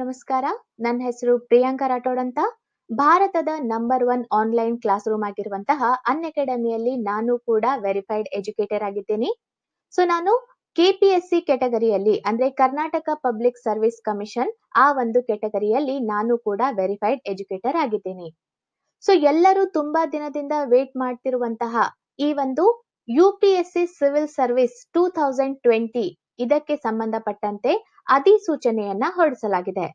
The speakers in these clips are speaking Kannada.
ನಮಸ್ಕಾರ ನನ್ನ ಹೆಸರು ಪ್ರಿಯಾಂಕಾ ರಾಠೋಡ್ ಅಂತ ಭಾರತದ number one online class room ಆಗಿರುವಂತಹ ಅನ್ ಅಕಾಡೆಮಿಯಲ್ಲಿ ನಾನು ಕೂಡ ವೆರಿಫೈಡ್ ಎಜುಕೇಟರ್ ಆಗಿದ್ದೇನೆ ಸೊ ನಾನು ಸಿ ಕೆಟಗರಿಯಲ್ಲಿ ಅಂದ್ರೆ ಕರ್ನಾಟಕ ಪಬ್ಲಿಕ್ ಸರ್ವಿಸ್ ಕಮಿಷನ್ ಆ ಒಂದು ಕೆಟಗರಿಯಲ್ಲಿ ನಾನು ಕೂಡ ವೆರಿಫೈಡ್ ಎಜುಕೇಟರ್ ಆಗಿದ್ದೇನೆ ಸೊ ಎಲ್ಲರೂ ತುಂಬಾ ದಿನದಿಂದ ವೇಟ್ ಮಾಡ್ತಿರುವಂತಹ ಈ ಒಂದು U P S C civil service two thousand twenty ಇದಕ್ಕೆ ಸಂಬಂಧಪಟ್ಟಂತೆ ಅಧಿಸೂಚನೆಯನ್ನ ಹೊರಡಿಸಲಾಗಿದೆ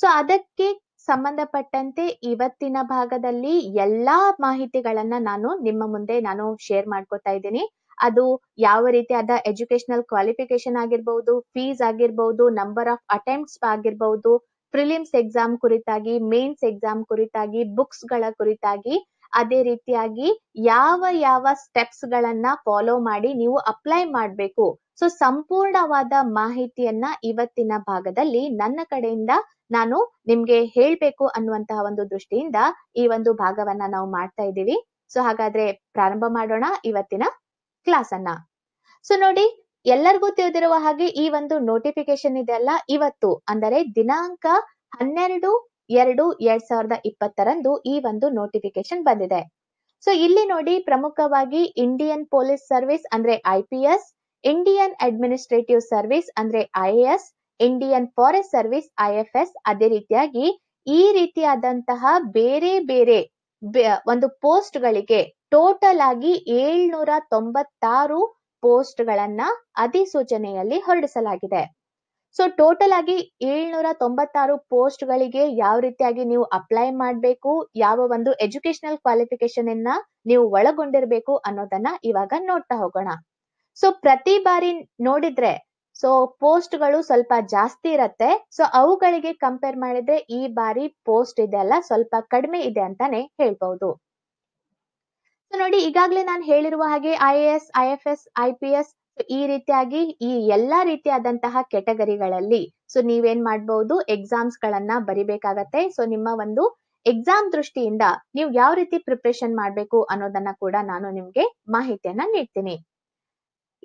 ಸೊ ಅದಕ್ಕೆ ಸಂಬಂಧಪಟ್ಟಂತೆ ಇವತ್ತಿನ ಭಾಗದಲ್ಲಿ ಎಲ್ಲಾ ಮಾಹಿತಿಗಳನ್ನ ನಾನು ನಿಮ್ಮ ಮುಂದೆ ನಾನು ಶೇರ್ ಮಾಡ್ಕೊತಾ ಇದ್ದೀನಿ ಅದು ಯಾವ ರೀತಿಯಾದ ಎಜುಕೇಶನಲ್ ಕ್ವಾಲಿಫಿಕೇಶನ್ ಆಗಿರ್ಬಹುದು ಫೀಸ್ ಆಗಿರ್ಬಹುದು ನಂಬರ್ ಆಫ್ ಅಟೆಂಪ್ಟ್ಸ್ ಆಗಿರ್ಬಹುದು ಪ್ರಿಲಿಮ್ಸ್ ಎಕ್ಸಾಮ್ ಕುರಿತಾಗಿ ಮೇನ್ಸ್ ಎಕ್ಸಾಮ್ ಕುರಿತಾಗಿ ಬುಕ್ಸ್ ಗಳ ಕುರಿತಾಗಿ ಅದೇ ರೀತಿಯಾಗಿ ಯಾವ ಯಾವ ಸ್ಟೆಪ್ಸ್ ಗಳನ್ನ ಫಾಲೋ ಮಾಡಿ ನೀವು ಅಪ್ಲೈ ಮಾಡಬೇಕು ಸೊ ಸಂಪೂರ್ಣವಾದ ಮಾಹಿತಿಯನ್ನ ಇವತ್ತಿನ ಭಾಗದಲ್ಲಿ ನನ್ನ ಕಡೆಯಿಂದ ನಾನು ನಿಮ್ಗೆ ಹೇಳ್ಬೇಕು ಅನ್ನುವಂತಹ ಒಂದು ದೃಷ್ಟಿಯಿಂದ ಈ ಒಂದು ಭಾಗವನ್ನ ನಾವು ಮಾಡ್ತಾ ಇದ್ದೀವಿ ಸೊ ಹಾಗಾದ್ರೆ ಪ್ರಾರಂಭ ಮಾಡೋಣ ಇವತ್ತಿನ ಕ್ಲಾಸ್ ಅನ್ನ ಸೊ ನೋಡಿ ಎಲ್ಲರಿಗೂ ತಿಳಿದಿರುವ ಹಾಗೆ ಈ ಒಂದು ನೋಟಿಫಿಕೇಶನ್ ಇದೆ ಅಲ್ಲ ಇವತ್ತು ಅಂದರೆ ದಿನಾಂಕ ಹನ್ನೆರಡು ಎರಡು ಎರಡ್ ಸಾವಿರದ ಇಪ್ಪತ್ತರಂದು ಈ ಒಂದು ನೋಟಿಫಿಕೇಶನ್ ಬಂದಿದೆ ಸೊ ಇಲ್ಲಿ ನೋಡಿ ಪ್ರಮುಖವಾಗಿ ಇಂಡಿಯನ್ ಪೊಲೀಸ್ ಸರ್ವಿಸ್ ಅಂದ್ರೆ I P S Indian administrative service ಅಂದ್ರೆ I Indian forest service I S ಅದೇ ರೀತಿಯಾಗಿ ಈ ರೀತಿಯಾದಂತಹ ಬೇರೆ ಬೇರೆ ಒಂದು ಪೋಸ್ಟ್ ಗಳಿಗೆ ಟೋಟಲ್ ಆಗಿ ಏಳ್ನೂರ ತೊಂಬತ್ತಾರು ಪೋಸ್ಟ್ ಗಳನ್ನ ಅಧಿಸೂಚನೆಯಲ್ಲಿ ಹೊರಡಿಸಲಾಗಿದೆ ಸೊ ಟೋಟಲ್ ಆಗಿ ಏಳ್ನೂರ ತೊಂಬತ್ತಾರು ಪೋಸ್ಟ್ ಗಳಿಗೆ ಯಾವ ರೀತಿಯಾಗಿ ನೀವು ಅಪ್ಲೈ ಮಾಡಬೇಕು ಯಾವ ಒಂದು ಎಜುಕೇಶನಲ್ ಕ್ವಾಲಿಫಿಕೇಶನ್ ಅನ್ನ ನೀವು ಒಳಗೊಂಡಿರ್ಬೇಕು ಅನ್ನೋದನ್ನ ಇವಾಗ ನೋಡ್ತಾ ಹೋಗೋಣ ಸೊ ಪ್ರತಿ ಬಾರಿ ನೋಡಿದ್ರೆ ಸೊ ಪೋಸ್ಟ್ಗಳು ಸ್ವಲ್ಪ ಜಾಸ್ತಿ ಇರತ್ತೆ ಸೊ ಅವುಗಳಿಗೆ ಕಂಪೇರ್ ಮಾಡಿದ್ರೆ ಈ ಬಾರಿ ಪೋಸ್ಟ್ ಇದೆ ಅಲ್ಲ ಸ್ವಲ್ಪ ಕಡಿಮೆ ಇದೆ ಅಂತಾನೆ ಹೇಳ್ಬಹುದು ಸೊ ನೋಡಿ ಈಗಾಗಲೇ ನಾನು ಹೇಳಿರುವ ಹಾಗೆ I A S I F S I P S ಈ ರೀತಿಯಾಗಿ ಈ ಎಲ್ಲಾ ರೀತಿಯಾದಂತಹ ಕೆಟಗರಿಗಳಲ್ಲಿ ಸೊ ನೀವೇನ್ ಮಾಡಬಹುದು ಎಕ್ಸಾಮ್ಸ್ ಗಳನ್ನ ಬರಿಬೇಕಾಗತ್ತೆ ಸೊ ನಿಮ್ಮ ಒಂದು ಎಕ್ಸಾಮ್ ದೃಷ್ಟಿಯಿಂದ ನೀವು ಯಾವ ರೀತಿ ಪ್ರಿಪ್ರೇಷನ್ ಮಾಡಬೇಕು ಅನ್ನೋದನ್ನ ಕೂಡ ನಾನು ನಿಮ್ಗೆ ಮಾಹಿತಿಯನ್ನ ನೀಡ್ತೀನಿ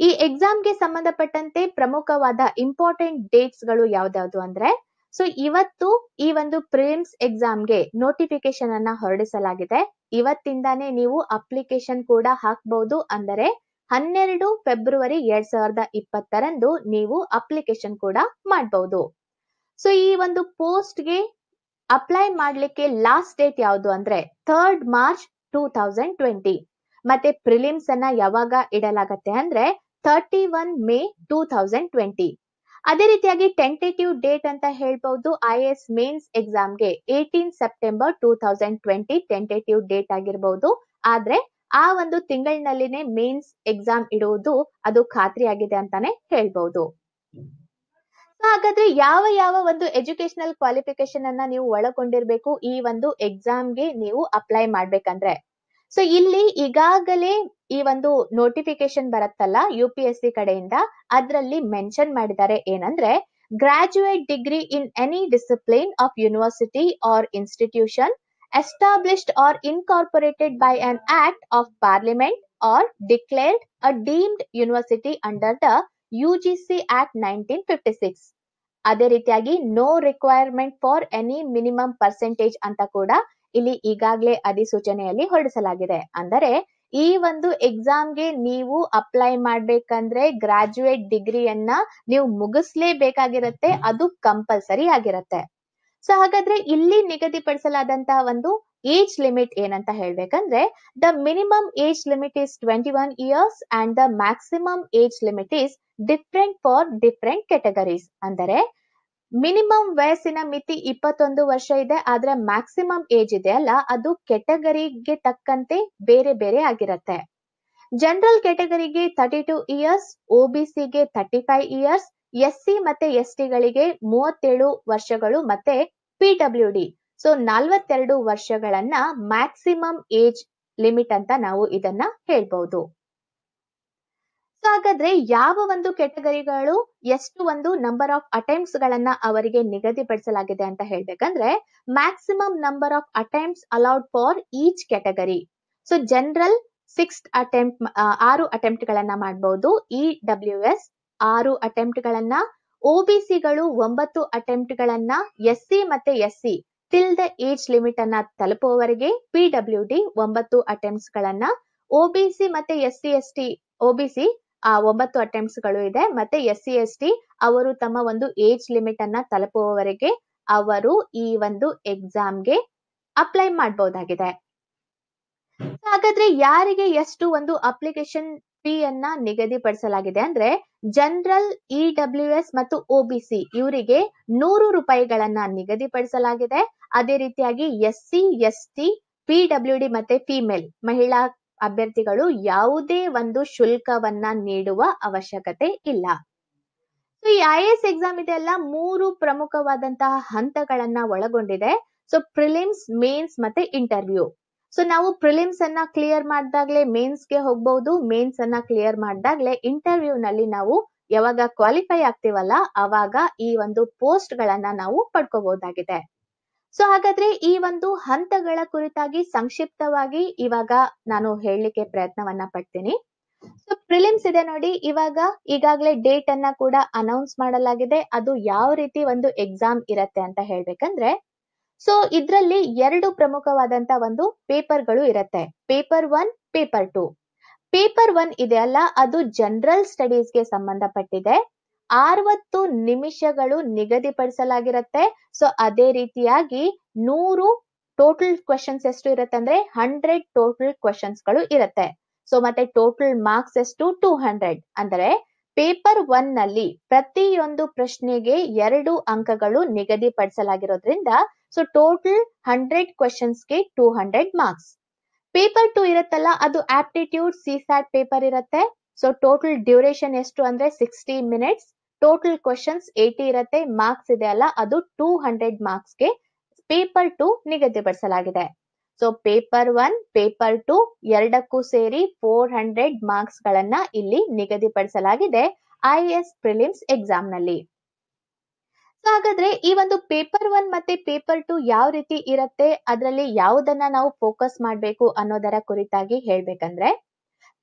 ಈ ಎಕ್ಸಾಮ್ ಗೆ ಸಂಬಂಧಪಟ್ಟಂತೆ ಪ್ರಮುಖವಾದ ಇಂಪಾರ್ಟೆಂಟ್ ಡೇಟ್ಸ್ ಗಳು ಯಾವ್ದಾವ್ದು ಅಂದ್ರೆ ಸೊ ಇವತ್ತು ಈ ಒಂದು ಪ್ರಿಲಿಮ್ಸ್ ಎಕ್ಸಾಮ್ ಗೆ ನೋಟಿಫಿಕೇಶನ್ ಅನ್ನ ಹೊರಡಿಸಲಾಗಿದೆ ಇವತ್ತಿಂದಾನೇ ನೀವು ಅಪ್ಲಿಕೇಶನ್ ಕೂಡ ಹಾಕಬಹುದು ಅಂದರೆ ಹನ್ನೆರಡು ಫೆಬ್ರವರಿ ಎರಡ್ ಸಾವಿರದ ಇಪ್ಪತ್ತರಂದು ನೀವು ಅಪ್ಲಿಕೇಶನ್ ಕೂಡ ಮಾಡಬಹುದು ಸೊ ಈ ಒಂದು ಪೋಸ್ಟ್ಗೆ ಅಪ್ಲೈ ಮಾಡ್ಲಿಕ್ಕೆ ಲಾಸ್ಟ್ ಡೇಟ್ ಯಾವುದು ಅಂದ್ರೆ third March two thousand twenty ಮತ್ತೆ ಪ್ರಿಲಿಮ್ಸ್ ಅನ್ನ ಯಾವಾಗ ಇಡಲಾಗತ್ತೆ ಅಂದ್ರೆ thirty one May two thousand twenty ಅದೇ ರೀತಿಯಾಗಿ ಟೆಂಟೇಟಿವ್ ಡೇಟ್ ಅಂತ ಹೇಳ್ಬಹುದು ಐ ಎಸ್ ಮೇನ್ಸ್ ಎಕ್ಸಾಮ್ಗೆ eighteen September two thousand twenty tentative date ಆಗಿರ್ಬಹುದು ಆದ್ರೆ ಆ ಒಂದು ತಿಂಗಳಿನಲ್ಲಿನೇ ಮೇನ್ಸ್ ಎಕ್ಸಾಮ್ ಇಡುವುದು ಅದು ಖಾತ್ರಿ ಆಗಿದೆ ಅಂತಾನೆ ಹೇಳ್ಬಹುದು ಹಾಗಾದ್ರೆ ಯಾವ ಯಾವ ಒಂದು ಎಜುಕೇಶನಲ್ ಕ್ವಾಲಿಫಿಕೇಶನ್ ಅನ್ನ ನೀವು ಒಳಗೊಂಡಿರ್ಬೇಕು ಈ ಒಂದು ಎಕ್ಸಾಮ್ಗೆ ನೀವು ಅಪ್ಲೈ ಮಾಡ್ಬೇಕಂದ್ರೆ ಸೊ ಇಲ್ಲಿ ಈಗಾಗಲೇ ಈ ಒಂದು ನೋಟಿಫಿಕೇಶನ್ ಬರುತ್ತಲ್ಲ ಯು ಪಿ ಎಸ್ ಸಿ ಕಡೆಯಿಂದ ಅದರಲ್ಲಿ ಮೆನ್ಷನ್ ಮಾಡಿದ್ದಾರೆ ಏನಂದ್ರೆ graduate degree in any discipline of university or institution established or incorporated by an act of parliament or declared a deemed university under the U G C act nineteen fifty six ಅದೇ ರೀತಿಯಾಗಿ no requirement for any minimum percentage ಅಂತ ಕೂಡ ಇಲ್ಲಿ ಈಗಾಗಲೇ ಅಧಿಸೂಚನೆಯಲ್ಲಿ ಹೊರಡಿಸಲಾಗಿದೆ ಅಂದರೆ ಈ ಒಂದು ಎಕ್ಸಾಮ್ಗೆ ನೀವು ಅಪ್ಲೈ ಮಾಡ್ಬೇಕಂದ್ರೆ ಗ್ರಾಜುಯೇಟ್ ಡಿಗ್ರಿಯನ್ನ ನೀವು ಮುಗಿಸ್ಲೇಬೇಕಾಗಿರತ್ತೆ ಅದು ಕಂಪಲ್ಸರಿ ಆಗಿರತ್ತೆ ಸೊ ಹಾಗಾದ್ರೆ ಇಲ್ಲಿ ನಿಗದಿಪಡಿಸಲಾದಂತಹ ಒಂದು ಏಜ್ ಲಿಮಿಟ್ ಏನಂತ ಹೇಳ್ಬೇಕಂದ್ರೆ the minimum age limit is twenty one years and the maximum age limit is different for different categories ಅಂದರೆ ಮಿನಿಮಮ್ ವಯಸ್ಸಿನ ಮಿತಿ ಇಪ್ಪತ್ತೊಂದು ವರ್ಷ ಇದೆ ಆದ್ರೆ ಮ್ಯಾಕ್ಸಿಮಮ್ ಏಜ್ ಇದೆ ಅಲ್ಲ ಅದು ಕೆಟಗರಿಗೆ ತಕ್ಕಂತೆ ಬೇರೆ ಬೇರೆ ಆಗಿರತ್ತೆ ಜನರಲ್ ಕೆಟಗರಿಗೆ ತರ್ಟಿ ಟು ಇಯರ್ಸ್ ಒಬಿಸಿಗೆ thirty five years S C ಮತ್ತೆ ಎಸ್ ಗಳಿಗೆ ಮೂವತ್ತೇಳು ವರ್ಷಗಳು ಮತ್ತೆ ಪಿ ಡಬ್ಲ್ಯೂ ಡಿ ಸೊ ನಲ್ವತ್ತೆರಡು ವರ್ಷಗಳನ್ನ ಮ್ಯಾಕ್ಸಿಮಮ್ ಏಜ್ ಲಿಮಿಟ್ ಅಂತ ನಾವು ಇದನ್ನ ಹೇಳ್ಬಹುದು ಹಾಗಾದ್ರೆ ಯಾವ ಒಂದು ಕೆಟಗರಿಗಳು ಎಷ್ಟು ಒಂದು ನಂಬರ್ ಆಫ್ ಅಟೆಂಪ್ಟ್ಸ್ ಗಳನ್ನ ಅವರಿಗೆ ನಿಗದಿಪಡಿಸಲಾಗಿದೆ ಅಂತ ಹೇಳ್ಬೇಕಂದ್ರೆ maximum number of attempts allowed for each category so general six attempt ಆರು ಅಟೆಂಪ್ಟ್ ಗಳನ್ನ ಮಾಡಬಹುದು ಇ e ಡಬ್ಲ್ಯೂ ಎಸ್ ಆರು ಅಟೆಂಪ್ಟ್ ಗಳನ್ನ ಗಳು ಒಂಬತ್ತು ಅಟೆಂಪ್ಟ್ ಗಳನ್ನ ಎಸ್ ಸಿ ಮತ್ತೆ S C till the age limit ಅನ್ನ ತಲುಪುವವರೆಗೆ ಪಿ ಡಬ್ಲ್ಯೂ ಡಿ ಒಂಬತ್ತು ಅಟೆಂಪ್ಟ್ಸ್ ಗಳನ್ನ ಒಬಿಸಿ ಮತ್ತೆ S C S T OBC ಆ ಒಂಬತ್ತು ಅಟೆಂಪ್ಟ್ಸ್ ಗಳು ಇದೆ ಮತ್ತೆ ಎಸ್ ಸಿ ಎಸ್ ಟಿ ಅವರು ತಮ್ಮ ಒಂದು ಏಜ್ ಲಿಮಿಟ್ ಅನ್ನ ತಲುಪುವವರೆಗೆ ಅವರು ಈ ಒಂದು ಎಕ್ಸಾಮ್ಗೆ ಅಪ್ಲೈ ಮಾಡಬಹುದಾಗಿದೆ ಹಾಗಾದ್ರೆ ಯಾರಿಗೆ ಎಷ್ಟು ಒಂದು ಅಪ್ಲಿಕೇಶನ್ ಫೀ ಅನ್ನ ನಿಗದಿಪಡಿಸಲಾಗಿದೆ ಅಂದ್ರೆ ಜನರಲ್ ಇ ಡಬ್ಲ್ಯೂ ಎಸ್ ಮತ್ತು ಒಬಿಸಿ ಇವರಿಗೆ ನೂರು ರೂಪಾಯಿಗಳನ್ನ ನಿಗದಿಪಡಿಸಲಾಗಿದೆ ಅದೇ ರೀತಿಯಾಗಿ S C S T P W D ಮತ್ತೆ ಫಿಮೇಲ್ ಮಹಿಳಾ ಅಭ್ಯರ್ಥಿಗಳು ಯಾವುದೇ ಒಂದು ಶುಲ್ಕವನ್ನ ನೀಡುವ ಅವಶ್ಯಕತೆ ಇಲ್ಲ ಸೊ ಈ ಐ ಎ ಎಸ್ ಎಕ್ಸಾಮ್ ಇದೆಲ್ಲ ಮೂರು ಪ್ರಮುಖವಾದಂತಹ ಹಂತಗಳನ್ನ ಒಳಗೊಂಡಿದೆ ಸೊ ಪ್ರಿಲಿಮ್ಸ್ ಮೇನ್ಸ್ ಮತ್ತೆ ಇಂಟರ್ವ್ಯೂ ಸೊ ನಾವು ಪ್ರಿಲಿಮ್ಸ್ ಅನ್ನ ಕ್ಲಿಯರ್ ಮಾಡಿದಾಗ್ಲೆ ಮೇನ್ಸ್ ಗೆ ಹೋಗ್ಬಹುದು ಮೇನ್ಸ್ ಅನ್ನ ಕ್ಲಿಯರ್ ಮಾಡಿದಾಗ್ಲೆ ಇಂಟರ್ವ್ಯೂ ನಲ್ಲಿ ನಾವು ಯಾವಾಗ ಕ್ವಾಲಿಫೈ ಆಗ್ತೀವಲ್ಲ ಅವಾಗ ಈ ಒಂದು ಪೋಸ್ಟ್ ಗಳನ್ನ ನಾವು ಪಡ್ಕೋಬಹುದಾಗಿದೆ ಸೊ ಹಾಗಾದ್ರೆ ಈ ಒಂದು ಹಂತಗಳ ಕುರಿತಾಗಿ ಸಂಕ್ಷಿಪ್ತವಾಗಿ ಇವಾಗ ನಾನು ಹೇಳಲಿಕ್ಕೆ ಪ್ರಯತ್ನವನ್ನ ಪಡ್ತೀನಿ ಸೊ ಪ್ರಿಲಿಮ್ಸ್ ಇದೆ ನೋಡಿ ಇವಾಗ ಈಗಾಗಲೇ ಡೇಟ್ ಅನ್ನ ಕೂಡ ಅನೌನ್ಸ್ ಮಾಡಲಾಗಿದೆ ಅದು ಯಾವ ರೀತಿ ಒಂದು ಎಕ್ಸಾಮ್ ಇರತ್ತೆ ಅಂತ ಹೇಳ್ಬೇಕಂದ್ರೆ ಸೊ ಇದ್ರಲ್ಲಿ ಎರಡು ಪ್ರಮುಖವಾದಂತ ಒಂದು ಪೇಪರ್ಗಳು ಇರತ್ತೆ paper one paper two paper one ಇದೆ ಅಲ್ಲ ಅದು ಜನರಲ್ ಸ್ಟಡೀಸ್ಗೆ ಸಂಬಂಧಪಟ್ಟಿದೆ ಅರವತ್ತು ನಿಮಿಷಗಳು ನಿಗದಿಪಡಿಸಲಾಗಿರುತ್ತೆ ಸೊ ಅದೇ ರೀತಿಯಾಗಿ ನೂರು ಟೋಟಲ್ ಕ್ವಶನ್ಸ್ ಎಷ್ಟು ಇರುತ್ತೆ ಅಂದ್ರೆ ಹಂಡ್ರೆಡ್ ಟೋಟಲ್ ಕ್ವಶನ್ಸ್ ಗಳು ಇರುತ್ತೆ ಸೊ ಮತ್ತೆ ಟೋಟಲ್ ಮಾರ್ಕ್ಸ್ ಎಷ್ಟು ಟೂ ಹಂಡ್ರೆಡ್ ಅಂದ್ರೆ ಪೇಪರ್ ಒನ್ ನಲ್ಲಿ ಪ್ರತಿಯೊಂದು ಪ್ರಶ್ನೆಗೆ ಎರಡು ಅಂಕಗಳು ನಿಗದಿಪಡಿಸಲಾಗಿರೋದ್ರಿಂದ ಸೊ ಟೋಟಲ್ ಹಂಡ್ರೆಡ್ ಗೆ two hundred marks paper two ಇರುತ್ತಲ್ಲ ಅದು ಆಪ್ಟಿಟ್ಯೂಡ್ ಸಿ ಪೇಪರ್ ಇರುತ್ತೆ ಸೊ ಟೋಟಲ್ ಡ್ಯೂರೇಷನ್ ಎಷ್ಟು ಅಂದ್ರೆ sixty minutes total questions eighty ಇರತ್ತೆ ಮಾರ್ಕ್ಸ್ ಇದೆ ಅಲ್ಲ ಅದು ಟೂ ಹಂಡ್ರೆಡ್ ಮಾರ್ಕ್ಸ್ಗೆ ಪೇಪರ್ ಟು ನಿಗದಿಪಡಿಸಲಾಗಿದೆ so paper one paper two ಎರಡಕ್ಕೂ ಸೇರಿ ಫೋರ್ ಹಂಡ್ರೆಡ್ ಮಾರ್ಕ್ಸ್ ಗಳನ್ನ ಇಲ್ಲಿ ನಿಗದಿಪಡಿಸಲಾಗಿದೆ ಐ ಎಸ್ ಪ್ರಿಲಿಮ್ಸ್ ಎಕ್ಸಾಮ್ ನಲ್ಲಿ ಹಾಗಾದ್ರೆ ಈ ಒಂದು ಪೇಪರ್ ಒನ್ ಮತ್ತೆ ಪೇಪರ್ ಟು ಯಾವ ರೀತಿ ಇರುತ್ತೆ ಅದರಲ್ಲಿ ಯಾವುದನ್ನ ನಾವು ಫೋಕಸ್ ಮಾಡಬೇಕು ಅನ್ನೋದರ ಕುರಿತಾಗಿ ಹೇಳ್ಬೇಕಂದ್ರೆ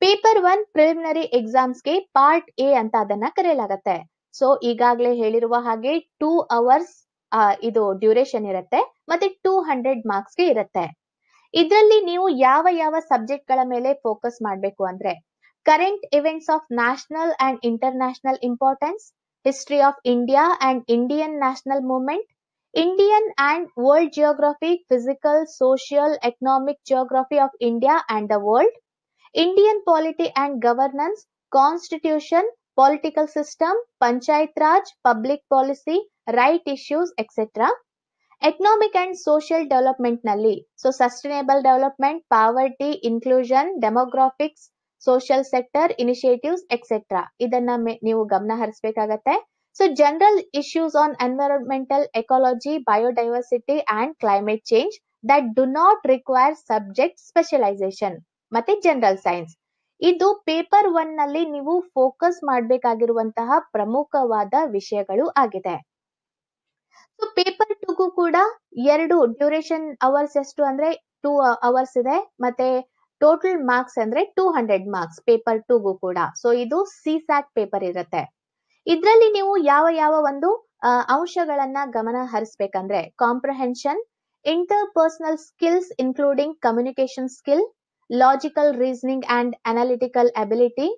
ಪೇಪರ್ ಒನ್ ಪ್ರಿಲಿಮಿನರಿ ಎಕ್ಸಾಮ್ಸ್ಗೆ ಪಾರ್ಟ್ ಎ ಅಂತ ಅದನ್ನ ಕರೆಯಲಾಗತ್ತೆ ಸೊ ಈಗಾಗಲೇ ಹೇಳಿರುವ ಹಾಗೆ ಟೂ ಅವರ್ಸ್ ಇದು ಡ್ಯೂರೇಷನ್ ಇರುತ್ತೆ ಮತ್ತೆ ಟೂ ಹಂಡ್ರೆಡ್ ಮಾರ್ಕ್ಸ್ ಗೆ ಇರುತ್ತೆ ಇದರಲ್ಲಿ ನೀವು ಯಾವ ಯಾವ ಸಬ್ಜೆಕ್ಟ್ ಗಳ ಮೇಲೆ ಫೋಕಸ್ ಮಾಡಬೇಕು ಅಂದ್ರೆ current events of national and international importance history of India and Indian national movement Indian and world geography physical social economic geography of India and the world Indian polity and governance constitution political system panchayat raj public policy right issues etcetera economic and social development ನಲ್ಲಿ so sustainable development poverty inclusion demographics social sector initiatives etcetera ಇದನ್ನ ನೀವು ಗಮನ ಹರಿಸಬೇಕಾಗತ್ತೆ so general issues on environmental ecology biodiversity and climate change that do not require subject specialisation ಮತ್ತೆ ಜನರಲ್ ಸೈನ್ಸ್ ಇದು ಪೇಪರ್ ಒನ್ ನಲ್ಲಿ ನೀವು ಫೋಕಸ್ ಮಾಡಬೇಕಾಗಿರುವಂತಹ ಪ್ರಮುಖವಾದ ವಿಷಯಗಳು ಆಗಿದೆ ಸೊ ಪೇಪರ್ ಟೂಗೂ ಕೂಡ ಎರಡು ಡ್ಯೂರೇಷನ್ ಅವರ್ಸ್ ಎಷ್ಟು ಅಂದ್ರೆ ಟೂ ಅವರ್ಸ್ ಇದೆ ಮತ್ತೆ ಟೋಟಲ್ ಮಾರ್ಕ್ಸ್ ಅಂದ್ರೆ ಟೂ ಹಂಡ್ರೆಡ್ ಮಾರ್ಕ್ಸ್ ಪೇಪರ್ ಟೂಗೂ ಕೂಡ ಸೊ ಇದು ಸಿ ಸ್ಯಾಟ್ ಪೇಪರ್ ಇರುತ್ತೆ ಇದ್ರಲ್ಲಿ ನೀವು ಯಾವ ಯಾವ ಒಂದು ಅಂಶಗಳನ್ನ ಗಮನ ಹರಿಸ್ಬೇಕಂದ್ರೆ comprehension interpersonal skills including communication skill logical reasoning and analytical ability,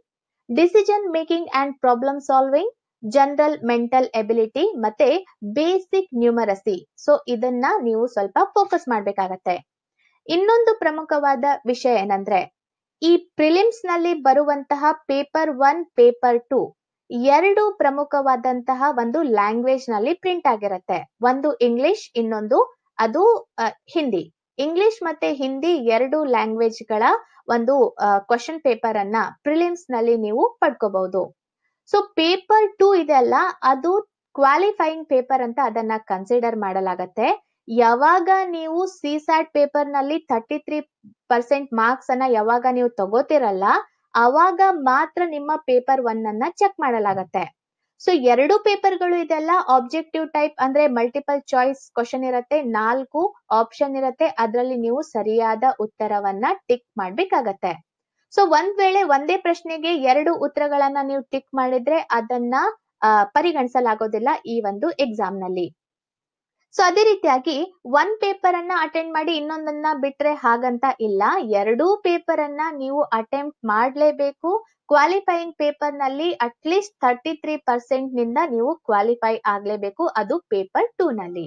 decision making and problem solving, general mental ability ಮತ್ತೆ ಬೇಸಿಕ್ ನ್ಯೂಮರಸಿ ಸೊ ಇದನ್ನ ನೀವು ಸ್ವಲ್ಪ ಫೋಕಸ್ ಮಾಡ್ಬೇಕಾಗತ್ತೆ ಇನ್ನೊಂದು ಪ್ರಮುಖವಾದ ವಿಷಯ ಏನಂದ್ರೆ ಈ ಪ್ರಿಲಿಮ್ಸ್ ನಲ್ಲಿ ಬರುವಂತಹ ಪೇಪರ್ ಒನ್ ಪೇಪರ್ ಟು ಎರಡು ಪ್ರಮುಖವಾದಂತಹ ಒಂದು ಲ್ಯಾಂಗ್ವೇಜ್ ನಲ್ಲಿ ಪ್ರಿಂಟ್ ಆಗಿರುತ್ತೆ ಒಂದು ಇಂಗ್ಲಿಷ್ ಇನ್ನೊಂದು ಅದು ಹಿಂದಿ ಇಂಗ್ಲಿಷ್ ಮತ್ತೆ ಹಿಂದಿ ಎರಡು ಲ್ಯಾಂಗ್ವೇಜ್ ಗಳ ಒಂದು ಕ್ವಶನ್ ಪೇಪರ್ ಅನ್ನ ಪ್ರಿಲಿಮ್ಸ್ ನಲ್ಲಿ ನೀವು ಪಡ್ಕೋಬಹುದು ಸೊ ಪೇಪರ್ ಟೂ ಇದೆ ಅಲ್ಲ ಅದು ಕ್ವಾಲಿಫೈಯಿಂಗ್ ಪೇಪರ್ ಅಂತ ಅದನ್ನ ಕನ್ಸಿಡರ್ ಮಾಡಲಾಗತ್ತೆ ಯಾವಾಗ ನೀವು ಸಿ ಪೇಪರ್ ನಲ್ಲಿ ಥರ್ಟಿ ತ್ರೀ ಪರ್ಸೆಂಟ್ ಮಾರ್ಕ್ಸ್ ಅನ್ನ ಯಾವಾಗ ನೀವು ತಗೋತಿರಲ್ಲ ಅವಾಗ ಮಾತ್ರ ನಿಮ್ಮ ಪೇಪರ್ ಒನ್ ಅನ್ನ ಚೆಕ್ ಮಾಡಲಾಗತ್ತೆ ಸೊ ಎರಡು ಪೇಪರ್ಗಳು ಇದೆಲ್ಲ ಆಬ್ಜೆಕ್ಟಿವ್ ಟೈಪ್ ಅಂದ್ರೆ ಮಲ್ಟಿಪಲ್ ಚಾಯ್ಸ್ ಕ್ವಶನ್ ಇರುತ್ತೆ ನಾಲ್ಕು ಆಪ್ಷನ್ ಇರುತ್ತೆ ಅದರಲ್ಲಿ ನೀವು ಸರಿಯಾದ ಉತ್ತರವನ್ನ ಟಿಕ್ ಮಾಡ್ಬೇಕಾಗತ್ತೆ ಸೊ ಒಂದ್ ವೇಳೆ ಒಂದೇ ಪ್ರಶ್ನೆಗೆ ಎರಡು ಉತ್ತರಗಳನ್ನ ನೀವು ಟಿಕ್ ಮಾಡಿದ್ರೆ ಅದನ್ನ ಪರಿಗಣಿಸಲಾಗೋದಿಲ್ಲ ಈ ಒಂದು ಎಕ್ಸಾಮ್ ನಲ್ಲಿ ಸೊ ಅದೇ ರೀತಿಯಾಗಿ ಒಂದ್ ಪೇಪರ್ ಅನ್ನ ಅಟೆಂಡ್ ಮಾಡಿ ಇನ್ನೊಂದನ್ನ ಬಿಟ್ರೆ ಹಾಗಂತ ಇಲ್ಲ ಎರಡೂ ಪೇಪರ್ ಅನ್ನ ನೀವು ಅಟೆಂಪ್ಟ್ ಮಾಡ್ಲೇಬೇಕು ಕ್ವಾಲಿಫೈಯಿಂಗ್ ಪೇಪರ್ ನಲ್ಲಿ ಅಟ್ಲೀಸ್ಟ್ ಥರ್ಟಿ ತ್ರೀ ಪರ್ಸೆಂಟ್ ನಿಂದ ನೀವು ಕ್ವಾಲಿಫೈ ಆಗ್ಲೇಬೇಕು ಅದು ಪೇಪರ್ ಟೂ ನಲ್ಲಿ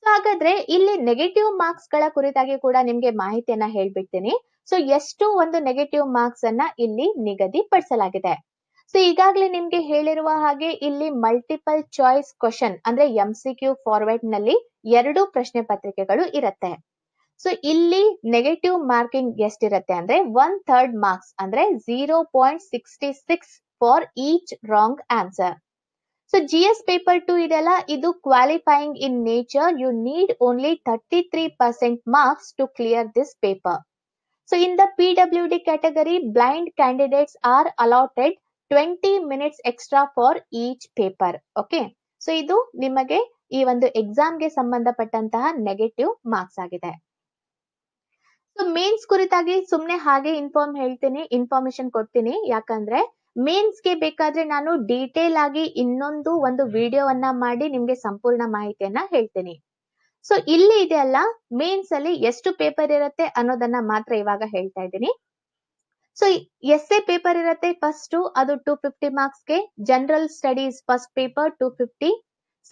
ಸೊ ಹಾಗಾದ್ರೆ ಇಲ್ಲಿ ನೆಗೆಟಿವ್ ಮಾರ್ಕ್ಸ್ ಗಳ ಕುರಿತಾಗಿ ಕೂಡ ನಿಮ್ಗೆ ಮಾಹಿತಿಯನ್ನ ಹೇಳ್ಬಿಡ್ತೀನಿ ಸೊ ಎಷ್ಟು ಒಂದು ನೆಗೆಟಿವ್ ಮಾರ್ಕ್ಸ್ ಅನ್ನ ಇಲ್ಲಿ ನಿಗದಿ ಪಡಿಸಲಾಗಿದೆ ಸೊ ಈಗಾಗಲೇ ನಿಮ್ಗೆ ಹೇಳಿರುವ ಹಾಗೆ ಇಲ್ಲಿ ಮಲ್ಟಿಪಲ್ ಚಾಯ್ಸ್ ಕ್ವಶನ್ ಅಂದ್ರೆ ಎಂ ಸಿ ಕ್ಯೂ ಫಾರ್ವರ್ಡ್ ನಲ್ಲಿ ಎರಡು ಪ್ರಶ್ನೆ ಪತ್ರಿಕೆಗಳು ಇರುತ್ತೆ ಸೊ ಇಲ್ಲಿ ನೆಗೆಟಿವ್ ಮಾರ್ಕಿಂಗ್ ಎಷ್ಟಿರುತ್ತೆ ಅಂದ್ರೆ ಒನ್ ಥರ್ಡ್ ಮಾರ್ಕ್ಸ್ ಅಂದ್ರೆ zero point sixty six for each wrong answer so G S paper two ಇದೆಲ್ಲ ಇದು qualifying in nature you need only thirty three percent marks to clear this paper so in the P W D category blind candidates are allotted twenty minutes extra for each paper okay so ಇದು ನಿಮಗೆ ಈ ಒಂದು ಎಕ್ಸಾಮ್ಗೆ ಸಂಬಂಧಪಟ್ಟಂತಹ ನೆಗೆಟಿವ್ ಮಾರ್ಕ್ಸ್ ಆಗಿದೆ ಸೊ ಮೇನ್ಸ್ ಕುರಿತಾಗಿ ಸುಮ್ನೆ ಹಾಗೆ ಇನ್ಫಾರ್ಮ್ ಹೇಳ್ತೀನಿ ಇನ್ಫಾರ್ಮೇಶನ್ ಕೊಡ್ತೀನಿ ಯಾಕಂದ್ರೆ ಮೇನ್ಸ್ ಗೆ ಬೇಕಾದ್ರೆ ನಾನು ಡೀಟೇಲ್ ಆಗಿ ಇನ್ನೊಂದು ಒಂದು ವಿಡಿಯೋವನ್ನ ಮಾಡಿ ನಿಮ್ಗೆ ಸಂಪೂರ್ಣ ಮಾಹಿತಿಯನ್ನ ಹೇಳ್ತೀನಿ ಸೊ ಇಲ್ಲಿ ಇದೆ ಅಲ್ಲ ಮೇನ್ಸ್ ಅಲ್ಲಿ ಎಷ್ಟು ಪೇಪರ್ ಇರುತ್ತೆ ಅನ್ನೋದನ್ನ ಮಾತ್ರ ಇವಾಗ ಹೇಳ್ತಾ ಇದ್ದೀನಿ ಸೊ ಎಸ್ ಎ ಪೇಪರ್ ಇರುತ್ತೆ ಫಸ್ಟ್ ಅದು ಟೂ ಫಿಫ್ಟಿ ಮಾರ್ಕ್ಸ್ ಗೆ general studies first paper two fifty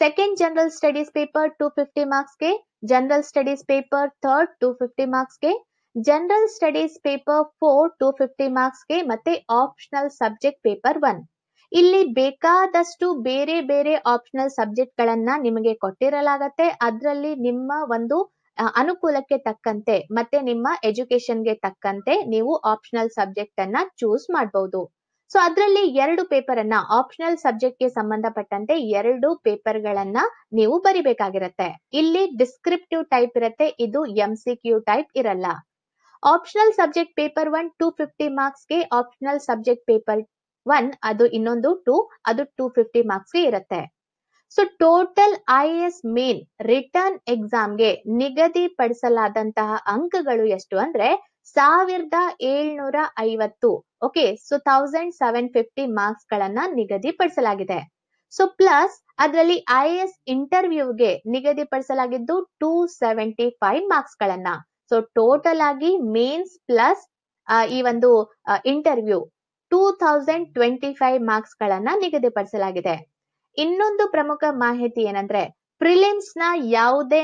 second general studies paper two fifty marks ಗೆ general studies paper third two fifty marks ಗೆ general studies paper four two fifty ಗೆ ಮತ್ತೆ ಆಪ್ಷನಲ್ ಸಬ್ಜೆಕ್ಟ್ ಪೇಪರ್ ಒನ್ ಇಲ್ಲಿ ಬೇಕಾದಷ್ಟು ಬೇರೆ ಬೇರೆ ಆಪ್ಷನಲ್ ಸಬ್ಜೆಕ್ಟ್ ಗಳನ್ನ ನಿಮಗೆ ಕೊಟ್ಟಿರಲಾಗತ್ತೆ ಅದರಲ್ಲಿ ನಿಮ್ಮ ಒಂದು ಅನುಕೂಲಕ್ಕೆ ತಕ್ಕಂತೆ ಮತ್ತೆ ನಿಮ್ಮ ಎಜುಕೇಶನ್ ಗೆ ತಕ್ಕಂತೆ ನೀವು ಆಪ್ಷನಲ್ ಸಬ್ಜೆಕ್ಟ್ ಅನ್ನ ಚೂಸ್ ಮಾಡಬಹುದು ಸೊ ಅದರಲ್ಲಿ ಎರಡು ಪೇಪರ್ ಅನ್ನ ಆಪ್ಷನಲ್ ಸಬ್ಜೆಕ್ಟ್ ಗೆ ಸಂಬಂಧಪಟ್ಟಂತೆ ಎರಡು ಪೇಪರ್ ಗಳನ್ನ ನೀವು ಬರಿಬೇಕಾಗಿರತ್ತೆ ಇಲ್ಲಿ ಡಿಸ್ಕ್ರಿಪ್ಟಿವ್ ಟೈಪ್ ಇರುತ್ತೆ ಇದು ಎಂ ಸಿ ಕ್ಯೂ ಟೈಪ್ ಇರಲ್ಲ optional subject paper one two fifty ಗೆ ಆಪ್ಷನಲ್ ಸಬ್ಜೆಕ್ಟ್ ಪೇಪರ್ ಒನ್ ಅದು ಇನ್ನೊಂದು ಟೂ ಅದು ಟೂ ಫಿಫ್ಟಿ ಗೆ ಇರುತ್ತೆ so total I S main written ಗೆ ನಿಗದಿಪಡಿಸಲಾದಂತಹ ಅಂಕಗಳು ಎಷ್ಟು ಅಂದ್ರೆ ಸಾವಿರದ ಏಳ್ನೂರ ಐವತ್ತು okay so thousand seven fifty marks ಗಳನ್ನ ನಿಗದಿಪಡಿಸಲಾಗಿದೆ ಸೊ ಪ್ಲಸ್ ಅದರಲ್ಲಿ ಐ ಎಸ್ ಇಂಟರ್ವ್ಯೂಗೆ ನಿಗದಿಪಡಿಸಲಾಗಿದ್ದು ಟೂ ಸೆವೆಂಟಿ ಫೈವ್ ಮಾರ್ಕ್ಸ್ ಗಳನ್ನ ಸೊ ಟೋಟಲ್ ಆಗಿ ಮೇನ್ಸ್ ಪ್ಲಸ್ ಈ ಒಂದು interview two thousand twenty five marks ಗಳನ್ನ ನಿಗದಿಪಡಿಸಲಾಗಿದೆ ಇನ್ನೊಂದು ಪ್ರಮುಖ ಮಾಹಿತಿ ಏನಂದ್ರೆ ಪ್ರಿಲಿಮ್ಸ್ ನ ಯಾವುದೇ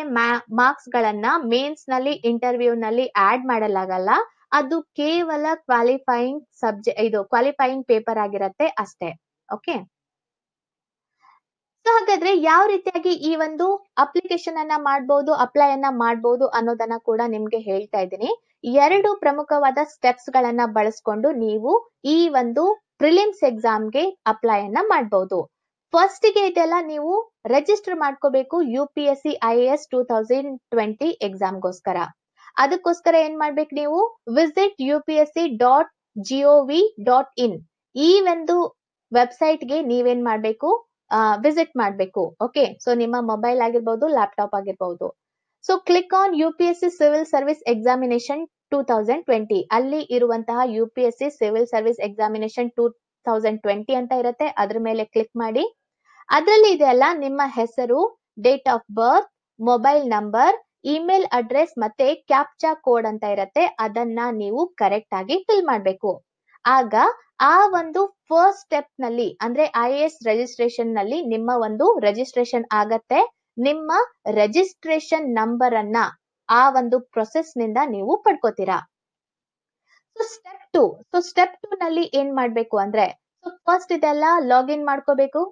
ಮಾರ್ಕ್ಸ್ ಗಳನ್ನ ಮೇನ್ಸ್ ನಲ್ಲಿ ಇಂಟರ್ವ್ಯೂ ನಲ್ಲಿ ಆಡ್ ಮಾಡಲಾಗಲ್ಲ ಅದು ಕೇವಲ ಕ್ವಾಲಿಫೈಯಿಂಗ್ ಸಬ್ಜೆಕ್ಟ್ ಇದು ಕ್ವಾಲಿಫೈಯಿಂಗ್ ಪೇಪರ್ ಆಗಿರತ್ತೆ ಅಷ್ಟೇ ಓಕೆ ಸೊ ಹಾಗಾದ್ರೆ ಯಾವ ರೀತಿಯಾಗಿ ಈ ಒಂದು ಅಪ್ಲಿಕೇಶನ್ ಅನ್ನ ಮಾಡಬಹುದು ಅಪ್ಲೈ ಅನ್ನ ಮಾಡಬಹುದು ಅನ್ನೋದನ್ನ ಕೂಡ ನಿಮ್ಗೆ ಹೇಳ್ತಾ ಇದ್ದೀನಿ ಎರಡು ಪ್ರಮುಖವಾದ ಸ್ಟೆಪ್ಸ್ ಗಳನ್ನ ಬಳಸ್ಕೊಂಡು ನೀವು ಈ ಒಂದು ಪ್ರಿಲಿಮ್ಸ್ ಎಕ್ಸಾಮ್ಗೆ ಅಪ್ಲೈ ಅನ್ನ ಮಾಡಬಹುದು ಫಸ್ಟ್ ಗೆ ಇದೆಲ್ಲ ನೀವು ರಿಜಿಸ್ಟರ್ ಮಾಡ್ಕೋಬೇಕು U P S C I S two thousand twenty ಗೋಸ್ಕರ ಅದಕ್ಕೋಸ್ಕರ ಏನ್ ಮಾಡ್ಬೇಕು ನೀವು visit U P S C dot G O V dot in ಈ ಒಂದು ವೆಬ್ಸೈಟ್ಗೆ ನೀವೇನ್ ಮಾಡ್ಬೇಕು ವಿಸಿಟ್ ಮಾಡಬೇಕು ಓಕೆ ಸೊ ನಿಮ್ಮ ಮೊಬೈಲ್ ಆಗಿರ್ಬೋದು ಲ್ಯಾಪ್ಟಾಪ್ ಆಗಿರ್ಬೋದು so click on U P S C civil service examination two thousand twenty ಅಲ್ಲಿ ಇರುವಂತಹ U P S C civil service examination two thousand twenty ಅಂತ ಇರುತ್ತೆ ಅದ್ರ ಮೇಲೆ ಕ್ಲಿಕ್ ಮಾಡಿ ಅದರಲ್ಲಿ ಇದೆಯಲ್ಲ ನಿಮ್ಮ ಹೆಸರು date of birth mobile number email address ಮತ್ತೆ ಕ್ಯಾಪ್ಚಾ ಕೋಡ್ ಅಂತ ಇರತ್ತೆ ಅದನ್ನ ನೀವು ಕರೆಕ್ಟ್ ಆಗಿ ಫಿಲ್ ಮಾಡಬೇಕು ಆಗ ಆ ಒಂದು ಫಸ್ಟ್ ಸ್ಟೆಪ್ ನಲ್ಲಿ ಅಂದ್ರೆ ಐ ಎ ಎಸ್ ರಿಜಿಸ್ಟ್ರೇಷನ್ ನಲ್ಲಿ ನಿಮ್ಮ ಒಂದು ರಿಜಿಸ್ಟ್ರೇಷನ್ ಆಗತ್ತೆ ನಿಮ್ಮ ರಿಜಿಸ್ಟ್ರೇಷನ್ ನಂಬರ್ ಅನ್ನ ಆ ಒಂದು ಪ್ರೊಸೆಸ್ ನಿಂದ ನೀವು ಪಡ್ಕೋತೀರಾ so step two so step two ನಲ್ಲಿ ಏನ್ ಮಾಡ್ಬೇಕು ಅಂದ್ರೆ ಸೊ ಫಸ್ಟ್ ಇದೆಲ್ಲ ಲಾಗಿನ್ ಮಾಡ್ಕೋಬೇಕು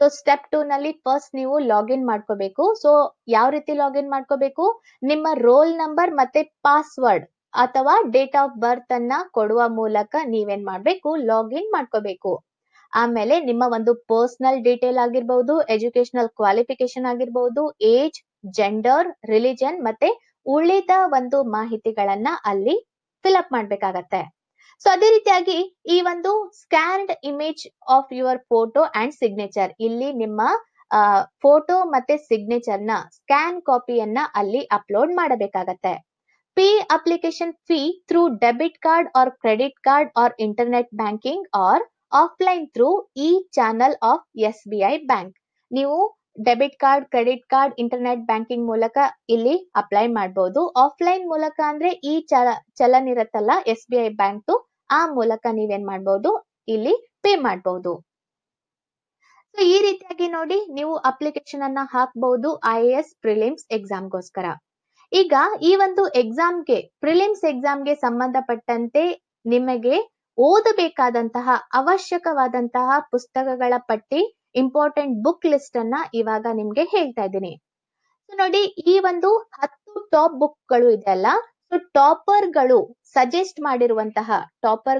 ಸೊ ಸ್ಟೆಪ್ ಟೂ ನಲ್ಲಿ ಫಸ್ಟ್ ನೀವು ಲಾಗಿನ್ ಮಾಡ್ಕೋಬೇಕು ಸೊ ಯಾವ ರೀತಿ ಲಾಗಿನ್ ಮಾಡ್ಕೋಬೇಕು ನಿಮ್ಮ ರೋಲ್ ನಂಬರ್ ಮತ್ತೆ ಪಾಸ್ವರ್ಡ್ ಅಥವಾ ಡೇಟ್ ಆಫ್ ಬರ್ತ್ ಅನ್ನ ಕೊಡುವ ಮೂಲಕ ನೀವೇನ್ ಮಾಡ್ಬೇಕು ಲಾಗಿನ್ ಮಾಡ್ಕೋಬೇಕು ಆಮೇಲೆ ನಿಮ್ಮ ಒಂದು ಪರ್ಸನಲ್ ಡೀಟೇಲ್ ಆಗಿರ್ಬಹುದು ಎಜುಕೇಶನಲ್ ಕ್ವಾಲಿಫಿಕೇಶನ್ ಆಗಿರ್ಬಹುದು ಏಜ್ ಜೆಂಡರ್ ರಿಲಿಜನ್ ಮತ್ತೆ ಉಳಿದ ಒಂದು ಮಾಹಿತಿಗಳನ್ನ ಅಲ್ಲಿ ಫಿಲ್ ಅಪ್ ಮಾಡ್ಬೇಕಾಗತ್ತೆ ಸೊ ಅದೇ ರೀತಿಯಾಗಿ ಈ ಒಂದು scanned image of your photo and signature ಇಲ್ಲಿ ನಿಮ್ಮ ಫೋಟೋ ಮತ್ತೆ ಸಿಗ್ನೇಚರ್ನ ಸ್ಕ್ಯಾನ್ ಕಾಪಿಯನ್ನ ಅಲ್ಲಿ ಅಪ್ಲೋಡ್ ಮಾಡಬೇಕಾಗತ್ತೆ pay application fee through debit card or credit card or internet banking or offline through e-channel of SBI bank ನೀವು debit card credit card internet banking ಮೂಲಕ ಇಲ್ಲಿ ಅಪ್ಲೈ ಮಾಡಬಹುದು ಆಫ್ಲೈನ್ ಮೂಲಕ ಅಂದ್ರೆ ಈ ಚಲ ಚಲನ್ ಇರತ್ತಲ್ಲ ಎಸ್ ಬಿ ಐ ಬ್ಯಾಂಕ್ ಆ ಮೂಲಕ ನೀವೇನ್ ಮಾಡಬಹುದು ಇಲ್ಲಿ ಪೇ ಮಾಡಬಹುದು ಸೊ ಈ ರೀತಿಯಾಗಿ ನೋಡಿ ನೀವು ಅಪ್ಲಿಕೇಶನ್ ಅನ್ನ ಹಾಕಬಹುದು ಐ ಎ ಎಸ್ ಪ್ರಿಲಿಮ್ಸ್ ಎಕ್ಸಾಮ್ಗೋಸ್ಕರ ಈಗ ಈ ಒಂದು ಎಕ್ಸಾಮ್ಗೆ ಪ್ರಿಲಿಮ್ಸ್ ಎಕ್ಸಾಮ್ಗೆ ಸಂಬಂಧಪಟ್ಟಂತೆ ನಿಮಗೆ ಓದಬೇಕಾದಂತಹ ಅವಶ್ಯಕವಾದಂತಹ ಪುಸ್ತಕಗಳ ಪಟ್ಟಿ ಇಂಪಾರ್ಟೆಂಟ್ ಬುಕ್ ಲಿಸ್ಟ್ ಅನ್ನ ಇವಾಗ ನಿಮ್ಗೆ ಹೇಳ್ತಾ ಇದ್ದೀನಿ ನೋಡಿ ಈ ಒಂದು ಹತ್ತು ಟಾಪ್ ಬುಕ್ಗಳು ಅಲ್ಲ ಸೊ ಗಳು ಸಜೆಸ್ಟ್ ಮಾಡಿರುವಂತಹ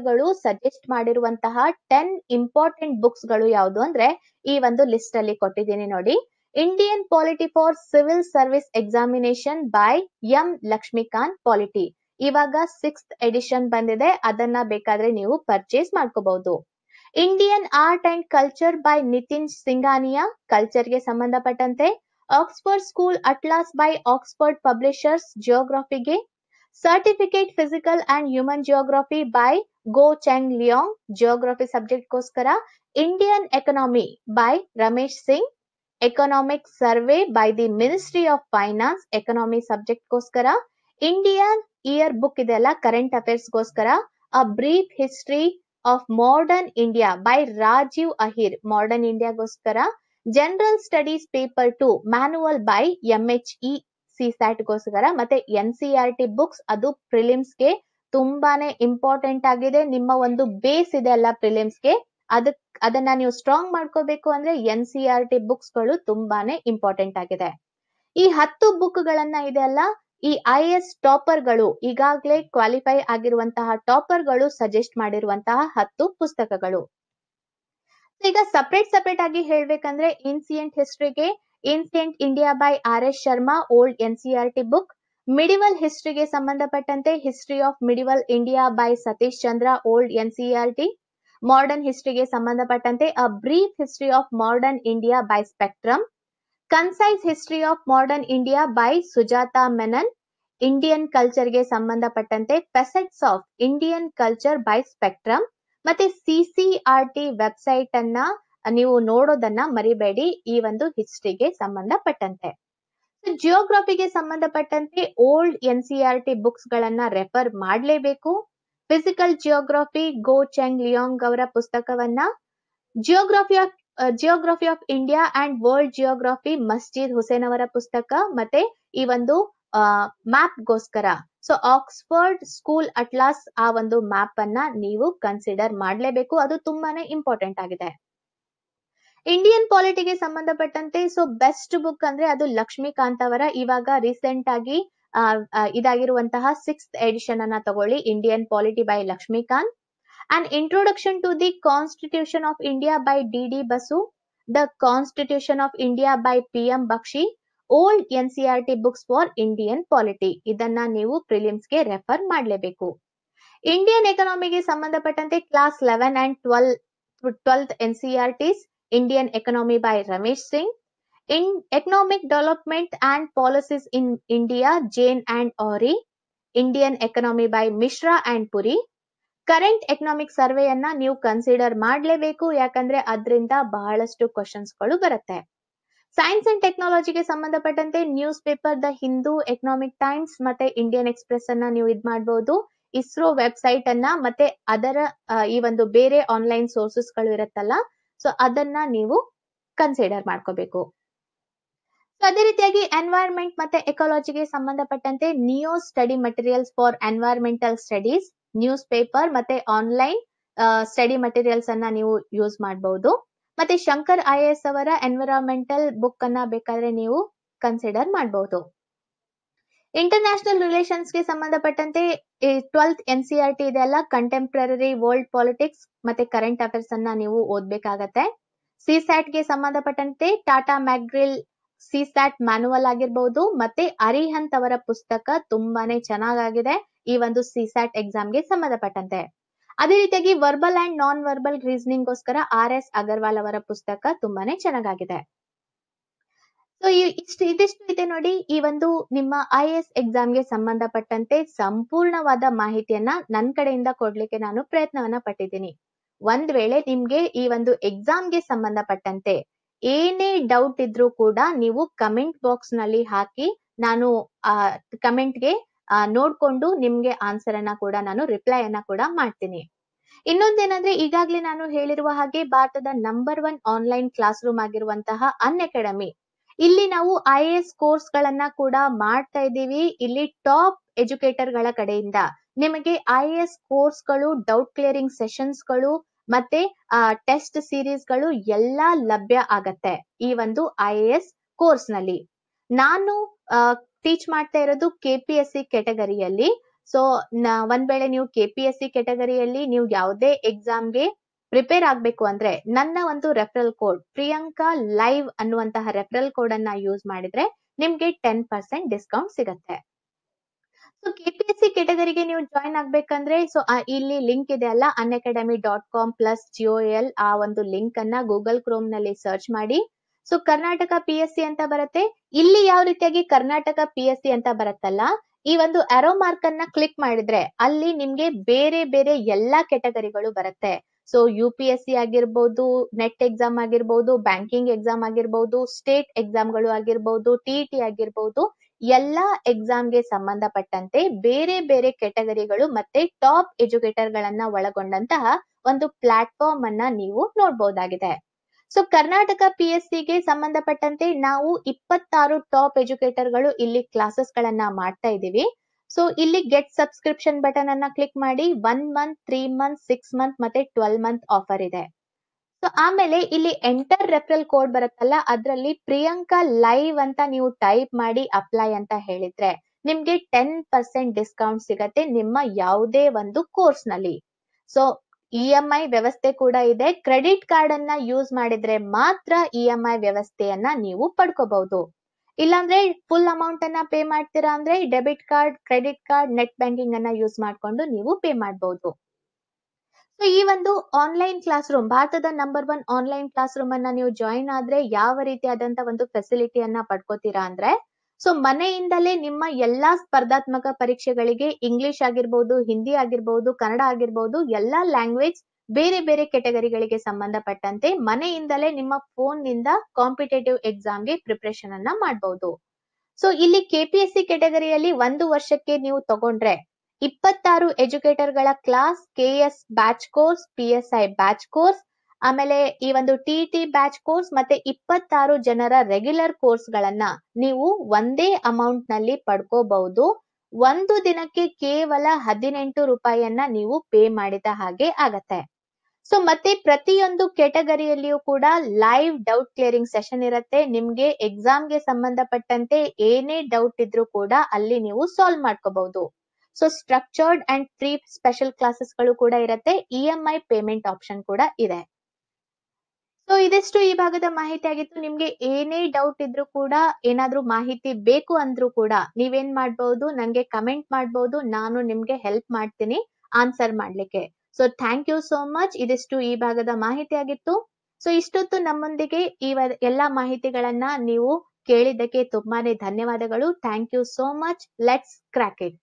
ಗಳು ಸಜೆಸ್ಟ್ ಮಾಡಿರುವಂತಹ ಟೆನ್ ಇಂಪಾರ್ಟೆಂಟ್ ಬುಕ್ಸ್ ಗಳು ಯಾವುದು ಅಂದ್ರೆ ಈ ಒಂದು ಲಿಸ್ಟ್ ಅಲ್ಲಿ ಕೊಟ್ಟಿದ್ದೀನಿ ನೋಡಿ Indian polity for civil service examination by M Laxmikanth polity ಇವಾಗ ಸಿಕ್ಸ್ತ್ ಎಡಿಷನ್ ಬಂದಿದೆ ಅದನ್ನ ಬೇಕಾದ್ರೆ ನೀವು ಪರ್ಚೇಸ್ ಮಾಡ್ಕೋಬಹುದು Indian art and culture by Nitin Singhania ಕಲ್ಚರ್ಗೆ ಸಂಬಂಧಪಟ್ಟಂತೆ Oxford school atlas by Oxford publishers ಜಿಯೋಗ್ರಫಿಗೆ certificate physical and human geography by Goh Cheng Leong geography ಸಬ್ಜೆಕ್ಟ್ಗೋಸ್ಕರ Indian economy by Ramesh Singh economic survey by the ministry of finance economy ಗೋಸ್ಕರ ಇಂಡಿಯನ್ ಇಯರ್ ಬುಕ್ ಇದೆಲ್ಲ current ಅಫೇರ್ಸ್ಗೋಸ್ಕರ a brief history of modern India by Rajiv Ahir modern ಗೋಸ್ಕರ general studies paper two manual by E C ಗೋಸ್ಕರ ಮತ್ತೆ N C R T books ಅದು ಪ್ರಿಲಿಮ್ಸ್ಗೆ ತುಂಬಾನೇ ಇಂಪಾರ್ಟೆಂಟ್ ಆಗಿದೆ ನಿಮ್ಮ ಒಂದು ಬೇಸ್ ಇದೆ ಅಲ್ಲ ಪ್ರಿಲಿಮ್ಸ್ಗೆ ಅದಕ್ ಅದನ್ನ ನೀವು ಸ್ಟ್ರಾಂಗ್ ಮಾಡ್ಕೋಬೇಕು ಅಂದ್ರೆ N C R T books ಗಳು ತುಂಬಾನೇ ಇಂಪಾರ್ಟೆಂಟ್ ಆಗಿದೆ ಈ ಹತ್ತು ಬುಕ್ ಗಳನ್ನ ಇದೆ ಅಲ್ಲ ಈ ಐ ಎಸ್ ಟಾಪರ್ ಗಳು ಈಗಾಗಲೇ ಕ್ವಾಲಿಫೈ ಆಗಿರುವಂತಹ ಟಾಪರ್ ಗಳು ಸಜೆಸ್ಟ್ ಮಾಡಿರುವಂತಹ ಹತ್ತು ಪುಸ್ತಕಗಳು ಈಗ ಸಪ್ರೇಟ್ ಸಪ್ರೇಟ್ ಆಗಿ ಹೇಳ್ಬೇಕಂದ್ರೆ ಇನ್ಸಿಯೆಂಟ್ ಹಿಸ್ಟ್ರಿಗೆ ancient India by R S Sharma old N C R T book medieval ಹಿಸ್ಟ್ರಿಗೆ ಸಂಬಂಧಪಟ್ಟಂತೆ history of medieval India by Satish Chandra old N C R T modern ಹಿಸ್ಟ್ರಿಗೆ ಸಂಬಂಧಪಟ್ಟಂತೆ a brief history of modern India by Spectrum concise history of modern India by Sujata Menon Indian ಕಲ್ಚರ್ಗೆ ಸಂಬಂಧಪಟ್ಟಂತೆ facets of Indian culture by Spectrum ಮತ್ತೆ ಸಿ ಆರ್ ಟಿ ವೆಬ್ಸೈಟ್ ಅನ್ನ ನೀವು ನೋಡೋದನ್ನ ಮರಿಬೇಡಿ ಈ ಒಂದು ಹಿಸ್ಟ್ರಿಗೆ ಸಂಬಂಧಪಟ್ಟಂತೆ ಜಿಯೋಗ್ರಫಿಗೆ ಸಂಬಂಧಪಟ್ಟಂತೆ old N C R e T books ಗಳನ್ನ ರೆಫರ್ ಮಾಡಲೇಬೇಕು physical geography Goh Cheng Leong ಅವರ ಪುಸ್ತಕವನ್ನ geography of geography of India and world geography Masjid Husain ಅವರ ಪುಸ್ತಕ ಮತ್ತೆ ಈ ಒಂದು ಮ್ಯಾಪ್ ಗೋಸ್ಕರ ಸೊ ಆಕ್ಸ್ಫರ್ಡ್ ಸ್ಕೂಲ್ ಅಟ್ಲಾಸ್ ಆ ಒಂದು ಮ್ಯಾಪ್ ಅನ್ನ ನೀವು ಕನ್ಸಿಡರ್ ಮಾಡಲೇಬೇಕು ಅದು ತುಂಬಾನೇ ಇಂಪಾರ್ಟೆಂಟ್ ಆಗಿದೆ ಇಂಡಿಯನ್ ಪಾಲಿಟಿಗೆ ಸಂಬಂಧಪಟ್ಟಂತೆ ಸೊ ಬೆಸ್ಟ್ ಬುಕ್ ಅಂದ್ರೆ ಅದು ಲಕ್ಷ್ಮೀಕಾಂತ್ ಅವರ ಇವಾಗ ರೀಸೆಂಟ್ ಆಗಿ ಇದಾಗಿರುವಂತಹ ಸಿಕ್ಸ್ ಎಡಿಷನ್ ಅನ್ನ ತಗೊಳ್ಳಿ Indian polity by Laxmikanth and introduction to the constitution of India by D D Basu the constitution of India by P M Bakshi old N C R T books for Indian polity ಇದನ್ನ ನೀವು ಗೆ ರೆಫರ್ ಮಾಡಲೇಬೇಕು ಇಂಡಿಯನ್ ಎಕನಾಮಿಗೆ ಸಂಬಂಧಪಟ್ಟಂತೆ class eleven and twelve twelfth N C R Ts Indian economy by Ramesh Singh In Economic Development and Policies in India, Jain and Ori, Indian economy by Mishra and Puri current economic ಸರ್ವೆಯನ್ನ ನೀವು ಕನ್ಸಿಡರ್ ಮಾಡಲೇಬೇಕು ಯಾಕಂದ್ರೆ ಅದರಿಂದ ಬಹಳಷ್ಟು ಕ್ವಶನ್ಸ್ಗಳು ಗಳು ಬರುತ್ತೆ ಸೈನ್ಸ್ ಅಂಡ್ ಟೆಕ್ನಾಲಜಿಗೆ ಸಂಬಂಧಪಟ್ಟಂತೆ news paper the Hindu Economic Times ಮತ್ತೆ ಇಂಡಿಯನ್ ಎಕ್ಸ್ಪ್ರೆಸ್ ಅನ್ನ ನೀವು ಇದ್ ಮಾಡಬಹುದು ಇಸ್ರೋ ವೆಬ್ಸೈಟ್ ಅನ್ನ ಮತ್ತೆ ಅದರ ಈ ಒಂದು ಬೇರೆ ಆನ್ಲೈನ್ ಸೋರ್ಸಸ್ ಗಳು ಇರುತ್ತಲ್ಲ ಸೊ ಅದನ್ನ ನೀವು ಕನ್ಸಿಡರ್ ಮಾಡ್ಕೋಬೇಕು ಸಾದೃಶ್ಯವಾಗಿ ಎನ್ವಯронಮೆಂಟ್ ಮತ್ತೆ ಎಕೋಲಾಜಿಗೆ ಸಂಬಂಧಪಟ್ಟಂತೆ Neo study materials for environment studies news paper ಮತ್ತೆ ಆನ್ಲೈನ್ ಸ್ಟಡಿ ಮಟೀರಿಯಲ್ಸ್ ಅನ್ನು ನೀವು ಯೂಸ್ ಮಾಡಬಹುದು ಮತ್ತೆ ಶಂಕರ ಐಎಸ್ ಅವರ ಎನ್ವಯронಮೆಂಟ್ ಬುಕ್ ಅನ್ನು ಬೇಕಾದರೆ ನೀವು ಕನ್ಸಿಡರ್ ಮಾಡಬಹುದು ಇಂಟರ್ನیشنل ರಿಲೇಷನ್ಸ್ ಗೆ ಸಂಬಂಧಪಟ್ಟಂತೆ 12th एनसीआरटी ಇದೆಲ್ಲ ಕಾಂಟೆಂಪರರಿ 월ಡ್ politics ಮತ್ತೆ ಕರೆಂಟ್ ಅಫೇರ್ಸ್ ಅನ್ನು ನೀವು ಓದಬೇಕಾಗುತ್ತೆ ಸಿಎಸ್ಎಟ್ ಗೆ ಸಂಬಂಧಪಟ್ಟಂತೆ ಟಾಟಾ ಮ್ಯಾಕ್ರಿಲ್ ಸಿಸ್ಯಾಟ್ ಮ್ಯಾನುವಲ್ ಆಗಿರ್ಬಹುದು ಮತ್ತೆ ಅರಿಹಂತ್ ಅವರ ಪುಸ್ತಕ ತುಂಬಾನೇ ಚೆನ್ನಾಗಾಗಿದೆ ಈ ಒಂದು ಸಿಸ್ಯಾಟ್ ಎಕ್ಸಾಮ್ ಗೆ ಸಂಬಂಧಪಟ್ಟಂತೆ ಅದೇ ರೀತಿಯಾಗಿ verbal and non verbal reasoning ಗೋಸ್ಕರ ಆರ್ ಎಸ್ ಅಗರ್ವಾಲ್ ಅವರ ಪುಸ್ತಕ ತುಂಬಾನೇ ಚೆನ್ನಾಗಾಗಿದೆ ಸೊ ಇಷ್ಟು ಇದಿಷ್ಟು ಇದೆ ನೋಡಿ ಈ ಒಂದು ನಿಮ್ಮ ಐ ಎಸ್ ಎಕ್ಸಾಮ್ ಗೆ ಸಂಬಂಧಪಟ್ಟಂತೆ ಸಂಪೂರ್ಣವಾದ ಮಾಹಿತಿಯನ್ನ ನನ್ನ ಕಡೆಯಿಂದ ಕೊಡ್ಲಿಕ್ಕೆ ನಾನು ಪ್ರಯತ್ನವನ್ನ ಪಟ್ಟಿದ್ದೀನಿ ಒಂದ್ ವೇಳೆ ನಿಮ್ಗೆ ಈ ಒಂದು ಎಕ್ಸಾಮ್ಗೆ ಸಂಬಂಧಪಟ್ಟಂತೆ ಏನೇ ಡೌಟ್ ಇದ್ರೂ ಕೂಡ ನೀವು ಕಮೆಂಟ್ ಬಾಕ್ಸ್ ನಲ್ಲಿ ಹಾಕಿ ನಾನು ಆ ಕಮೆಂಟ್ಗೆ ನೋಡ್ಕೊಂಡು ನಿಮ್ಗೆ ಆನ್ಸರ್ ಅನ್ನ ಕೂಡ ನಾನು ರಿಪ್ಲೈ ಅನ್ನ ಕೂಡ ಮಾಡ್ತೀನಿ ಇನ್ನೊಂದೇನಂದ್ರೆ ಈಗಾಗ್ಲೇ ನಾನು ಹೇಳಿರುವ ಹಾಗೆ ಭಾರತದ number one online class room ಆಗಿರುವಂತಹ ಅನ್ ಅಕಾಡೆಮಿ ಇಲ್ಲಿ ನಾವು ಐ ಎ ಎಸ್ ಕೋರ್ಸ್ ಗಳನ್ನ ಕೂಡ ಮಾಡ್ತಾ ಇದ್ದೀವಿ ಇಲ್ಲಿ ಟಾಪ್ ಎಜುಕೇಟರ್ ಗಳ ಕಡೆಯಿಂದ ನಿಮಗೆ ಐ ಎ ಎಸ್ ಕೋರ್ಸ್ ಗಳು ಡೌಟ್ ಕ್ಲಿಯರಿಂಗ್ ಸೆಷನ್ಸ್ ಗಳು ಮತ್ತೆ ಟೆಸ್ಟ್ ಸೀರೀಸ್ ಗಳು ಎಲ್ಲಾ ಲಭ್ಯ ಆಗತ್ತೆ ಈ ಒಂದು ಐ ಎ ಎಸ್ ಕೋರ್ಸ್ ನಲ್ಲಿ ನಾನು ಟೀಚ್ ಮಾಡ್ತಾ ಇರೋದು ಕೆ ಪಿ ಎಸ್ ಸಿ ಕೆಟಗರಿಯಲ್ಲಿ ಸೊ ಒಂದ್ ವೇಳೆ ನೀವು ಕೆ ಪಿ ಎಸ್ ಸಿ ಕೆಟಗರಿಯಲ್ಲಿ ನೀವು ಯಾವುದೇ ಎಕ್ಸಾಮ್ಗೆ ಪ್ರಿಪೇರ್ ಆಗ್ಬೇಕು ಅಂದ್ರೆ ನನ್ನ ಒಂದು ರೆಫರಲ್ ಕೋಡ್ ಪ್ರಿಯಾಂಕಾ ಲೈವ್ ಅನ್ನುವಂತಹ ರೆಫರಲ್ ಕೋಡ್ ಅನ್ನ ಯೂಸ್ ಮಾಡಿದ್ರೆ ನಿಮ್ಗೆ ಟೆನ್ ಪರ್ಸೆಂಟ್ ಡಿಸ್ಕೌಂಟ್ ಸಿಗತ್ತೆ so K P S C ಕೆಟಗರಿಗೆ ನೀವು ಜಾಯಿನ್ ಆಗ್ಬೇಕಂದ್ರೆ ಸೊ ಇಲ್ಲಿ ಲಿಂಕ್ ಇದೆ ಅಲ್ಲ Unacademy dot com plus ಜಿಒಎಲ್ ಎಲ್ ಆ ಒಂದು ಲಿಂಕ್ ಅನ್ನ ಗೂಗಲ್ ಕ್ರೋಮ್ ನಲ್ಲಿ ಸರ್ಚ್ ಮಾಡಿ so Karnataka P S C ಅಂತ ಬರುತ್ತೆ ಇಲ್ಲಿ ಯಾವ ರೀತಿಯಾಗಿ ಕರ್ನಾಟಕ ಪಿ ಎಸ್ ಸಿ ಅಂತ ಬರುತ್ತಲ್ಲ ಈ ಒಂದು ಅರೋ ಮಾರ್ಕ್ ಅನ್ನ ಕ್ಲಿಕ್ ಮಾಡಿದ್ರೆ ಅಲ್ಲಿ ನಿಮ್ಗೆ ಬೇರೆ ಬೇರೆ ಎಲ್ಲಾ ಕೆಟಗರಿಗಳು ಬರುತ್ತೆ so U P S C ಆಗಿರ್ಬೋದು ನೆಟ್ ಎಕ್ಸಾಮ್ ಆಗಿರ್ಬೋದು ಬ್ಯಾಂಕಿಂಗ್ ಎಕ್ಸಾಮ್ ಆಗಿರ್ಬೋದು ಸ್ಟೇಟ್ ಎಕ್ಸಾಮ್ ಗಳು ಆಗಿರ್ಬೋದು ಟಿ e ಆಗಿರ್ಬೋದು ಎಲ್ಲ ಎಕ್ಸಾಮ್ಗೆ ಸಂಬಂಧಪಟ್ಟಂತೆ ಬೇರೆ ಬೇರೆ ಕೆಟಗರಿಗಳು ಮತ್ತೆ ಟಾಪ್ ಎಜುಕೇಟರ್ ಗಳನ್ನ ಒಳಗೊಂಡಂತಹ ಒಂದು ಪ್ಲಾಟ್ಫಾರ್ಮ್ ಅನ್ನ ನೀವು ನೋಡಬಹುದಾಗಿದೆ ಸೊ ಕರ್ನಾಟಕ ಪಿ ಎಸ್ ಸಿಗೆ ಸಂಬಂಧಪಟ್ಟಂತೆ ನಾವು ಇಪ್ಪತ್ತಾರು ಟಾಪ್ ಎಜುಕೇಟರ್ ಗಳು ಇಲ್ಲಿ ಕ್ಲಾಸಸ್ ಗಳನ್ನ ಮಾಡ್ತಾ ಇದ್ದೀವಿ ಸೊ ಇಲ್ಲಿ ಗೆಟ್ ಸಬ್ಸ್ಕ್ರಿಪ್ಷನ್ ಬಟನ್ ಅನ್ನ ಕ್ಲಿಕ್ ಮಾಡಿ one month three month six month ಮತ್ತೆ ಟ್ವೆಲ್ ಮಂತ್ ಆಫರ್ ಇದೆ ಸೊ ಆಮೇಲೆ ಇಲ್ಲಿ ಎಂಟರ್ ರೆಫರಲ್ ಕೋಡ್ ಬರುತ್ತಲ್ಲ ಅದರಲ್ಲಿ ಪ್ರಿಯಾಂಕಾ ಲೈವ್ ಅಂತ ನೀವು ಟೈಪ್ ಮಾಡಿ ಅಪ್ಲೈ ಅಂತ ಹೇಳಿದ್ರೆ ನಿಮ್ಗೆ ಟೆನ್ ಪರ್ಸೆಂಟ್ ಡಿಸ್ಕೌಂಟ್ ಸಿಗತ್ತೆ ನಿಮ್ಮ ಯಾವುದೇ ಒಂದು ಕೋರ್ಸ್ ನಲ್ಲಿ ಸೊ ಇ ಎಂ ಐ ವ್ಯವಸ್ಥೆ ಕೂಡ ಇದೆ ಕ್ರೆಡಿಟ್ ಕಾರ್ಡ್ ಅನ್ನ ಯೂಸ್ ಮಾಡಿದ್ರೆ ಮಾತ್ರ ಇ ಎಂ ಐ ವ್ಯವಸ್ಥೆಯನ್ನ ನೀವು ಪಡ್ಕೋಬಹುದು ಇಲ್ಲಾಂದ್ರೆ ಫುಲ್ ಅಮೌಂಟ್ ಅನ್ನ ಪೇ ಮಾಡ್ತೀರಾ ಅಂದ್ರೆ debit card credit card net banking ಅನ್ನ ಯೂಸ್ ಮಾಡ್ಕೊಂಡು ನೀವು ಪೇ ಮಾಡಬಹುದು ಸೊ ಈ ಒಂದು ಆನ್ಲೈನ್ ಕ್ಲಾಸ್ ರೂಮ್ ಭಾರತದ number one online class room ಅನ್ನ ನೀವು ಜಾಯಿನ್ ಆದ್ರೆ ಯಾವ ರೀತಿಯಾದಂತ ಒಂದು ಫೆಸಿಲಿಟಿ ಅನ್ನ ಪಡ್ಕೋತೀರಾ ಅಂದ್ರೆ ಸೊ ಮನೆಯಿಂದಲೇ ನಿಮ್ಮ ಎಲ್ಲಾ ಸ್ಪರ್ಧಾತ್ಮಕ ಪರೀಕ್ಷೆಗಳಿಗೆ ಇಂಗ್ಲಿಷ್ ಆಗಿರ್ಬಹುದು ಹಿಂದಿ ಆಗಿರ್ಬಹುದು ಕನ್ನಡ ಆಗಿರ್ಬಹುದು ಎಲ್ಲಾ ಲ್ಯಾಂಗ್ವೇಜ್ ಬೇರೆ ಬೇರೆ ಕೆಟಗರಿಗಳಿಗೆ ಸಂಬಂಧಪಟ್ಟಂತೆ ಮನೆಯಿಂದಲೇ ನಿಮ್ಮ ಫೋನ್ ನಿಂದ ಕಾಂಪಿಟೇಟಿವ್ ಗೆ ಪ್ರಿಪರೇಷನ್ ಅನ್ನ ಮಾಡಬಹುದು ಸೊ ಇಲ್ಲಿ ಸಿ ಕೆಟಗರಿಯಲ್ಲಿ ಒಂದು ವರ್ಷಕ್ಕೆ ನೀವು ತಗೊಂಡ್ರೆ ಇಪ್ಪತ್ತಾರು ಗಳ class KS batch course I batch course ಆಮೇಲೆ ಈ ಒಂದು ಟಿ ಟಿ ಬ್ಯಾಚ್ ಕೋರ್ಸ್ ಮತ್ತೆ ಇಪ್ಪತ್ತಾರು ಜನರ ರೆಗ್ಯುಲರ್ ಕೋರ್ಸ್ ಗಳನ್ನ ನೀವು ಒಂದೇ ಅಮೌಂಟ್ ನಲ್ಲಿ ಪಡ್ಕೋಬಹುದು ಒಂದು ದಿನಕ್ಕೆ ಕೇವಲ ಹದಿನೆಂಟು ರೂಪಾಯಿಯನ್ನ ನೀವು ಪೇ ಮಾಡಿದ ಹಾಗೆ ಆಗತ್ತೆ ಸೊ ಮತ್ತೆ ಪ್ರತಿಯೊಂದು ಕೆಟಗರಿಯಲ್ಲಿಯೂ ಕೂಡ ಲೈವ್ ಡೌಟ್ ಕ್ಲಿಯರಿಂಗ್ ಸೆಷನ್ ಇರುತ್ತೆ ನಿಮ್ಗೆ ಎಕ್ಸಾಮ್ಗೆ ಸಂಬಂಧಪಟ್ಟಂತೆ ಏನೇ ಡೌಟ್ ಇದ್ರೂ ಕೂಡ ಅಲ್ಲಿ ನೀವು ಸಾಲ್ವ್ ಮಾಡ್ಕೋಬಹುದು so structured and free special classes ಗಳು ಕೂಡ ಇರುತ್ತೆ E M I payment option ಕೂಡ ಇದೆ ಸೊ ಇದಿಷ್ಟು ಈ ಭಾಗದ ಮಾಹಿತಿ ಆಗಿತ್ತು ನಿಮ್ಗೆ ಏನೇ ಡೌಟ್ ಇದ್ರು ಕೂಡ ಏನಾದ್ರೂ ಮಾಹಿತಿ ಬೇಕು ಅಂದ್ರೂ ಕೂಡ ನೀವೇನ್ ಮಾಡ್ಬಹುದು ನಂಗೆ ಕಮೆಂಟ್ ಮಾಡ್ಬಹುದು ನಾನು ನಿಮ್ಗೆ ಹೆಲ್ಪ್ ಮಾಡ್ತೀನಿ ಆನ್ಸರ್ ಮಾಡ್ಲಿಕ್ಕೆ so thank you so much ಇದಿಷ್ಟು ಈ ಭಾಗದ ಮಾಹಿತಿ ಆಗಿತ್ತು ಸೊ ಇಷ್ಟೊತ್ತು ನಮ್ಮೊಂದಿಗೆ ಈ ಎಲ್ಲಾ ಮಾಹಿತಿಗಳನ್ನ ನೀವು ಕೇಳಿದ್ದಕ್ಕೆ ತುಂಬಾನೇ ಧನ್ಯವಾದಗಳು thank you so much let's crack it